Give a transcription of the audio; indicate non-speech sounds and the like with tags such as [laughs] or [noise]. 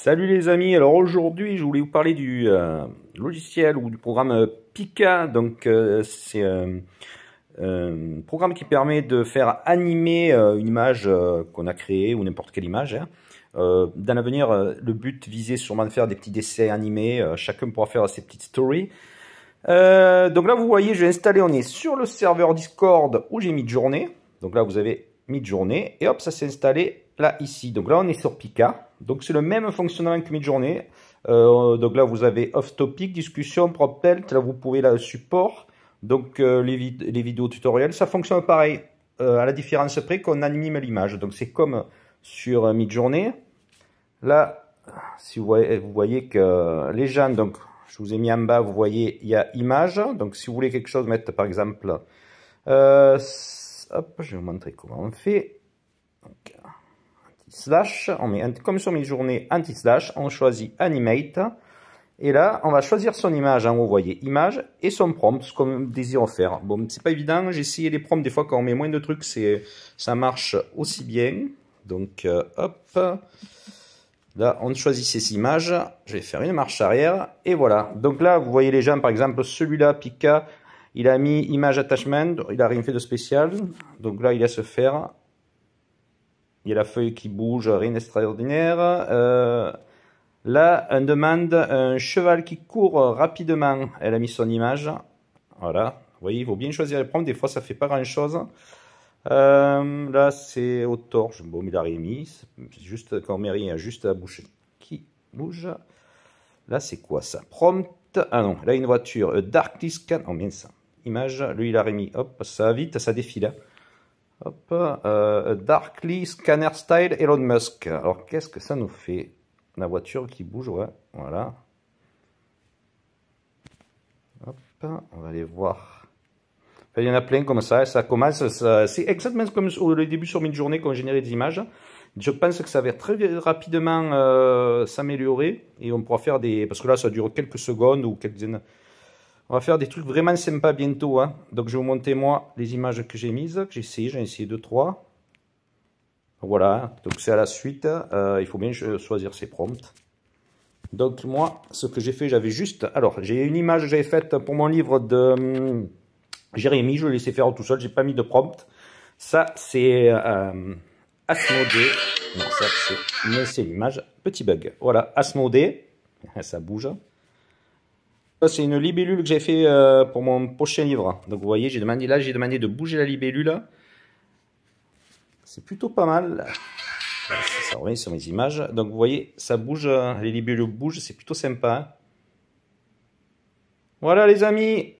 Salut les amis, alors aujourd'hui je voulais vous parler du euh, logiciel ou du programme euh, Pika, donc euh, c'est un programme qui permet de faire animer une image qu'on a créée ou n'importe quelle image. Hein. dans l'avenir, le but visé sûrement de faire des petits dessins animés, chacun pourra faire ses petites stories. donc là vous voyez, j'ai installé, on est sur le serveur Discord où j'ai mis de journée, donc là vous avez mis de journée et hop ça s'est installé là, ici. Donc là, on est sur Pika. Donc c'est le même fonctionnement que mid euh, donc là, vous avez off-topic, discussion, propelt, Là, vous pouvez la support. Donc euh, les, vidéos tutoriels, ça fonctionne pareil. Euh, à la différence près qu'on anime l'image. Donc c'est comme sur mid-journée. Là, si vous voyez, que les gens, donc je vous ai mis en bas, vous voyez, il y a image. Donc si vous voulez quelque chose, mettre par exemple... je vais vous montrer comment on fait slash, on met comme sur mes journées anti-slash, on choisit animate. Et là, on va choisir son image. on hein, vous voyez, image et son prompt, ce qu'on désire faire. Bon, c'est pas évident. J'ai essayé les prompts. Des fois, quand on met moins de trucs, c'est ça marche aussi bien. Donc, euh, hop. Là, on choisit ces images. Je vais faire une marche arrière. Et voilà. Donc là, vous voyez les gens, par exemple, celui-là, Pika, il a mis image attachment. Il n'a rien fait de spécial. Donc là, il a se faire. Il y a la feuille qui bouge, rien d'extraordinaire. Euh, là, on demande un cheval qui court rapidement. Elle a mis son image. Voilà. Vous voyez, il vaut bien choisir les prompts. Des fois, ça fait pas grand-chose. Euh, là, c'est au torche. Bon, a la rémise. Juste quand on met rien, juste la bouche qui bouge. Là, c'est quoi ça Prompt. Ah non, là, une voiture. Dark Scan. Oh, bien ça. Image. Lui, il a remis. Hop, ça va vite, ça défile. Hein. Euh, Darkly Scanner Style Elon Musk. Alors, qu'est-ce que ça nous fait La voiture qui bouge, ouais, voilà. on va aller voir. il y en a plein comme ça, ça commence, c'est exactement comme au début sur Midjourney quand on générait des images. Je pense que ça va très rapidement euh, s'améliorer et on pourra faire des... Parce que là, ça dure quelques secondes ou quelques on va faire des trucs vraiment sympas bientôt. Hein. Donc, je vais vous montrer, moi, les images que j'ai mises, j'ai essayé. j'ai essayé deux, trois. Voilà, donc c'est à la suite. Euh, il faut bien choisir ses prompts. Donc moi, ce que j'ai fait, j'avais juste... Alors, j'ai une image que j'avais faite pour mon livre de hum, Jérémy. Je l'ai laissé faire tout seul, j'ai pas mis de prompt. Ça, c'est euh, Non, ça, c'est l'image. Petit bug. Voilà, Asmodé. [laughs] Ça bouge c'est une libellule que j'ai fait euh, pour mon prochain livre. Donc vous voyez, j'ai demandé là, j'ai demandé de bouger la libellule. C'est plutôt pas mal. Ça revient sur mes images. Donc vous voyez, ça bouge, les libellules bougent, c'est plutôt sympa. Hein. Voilà les amis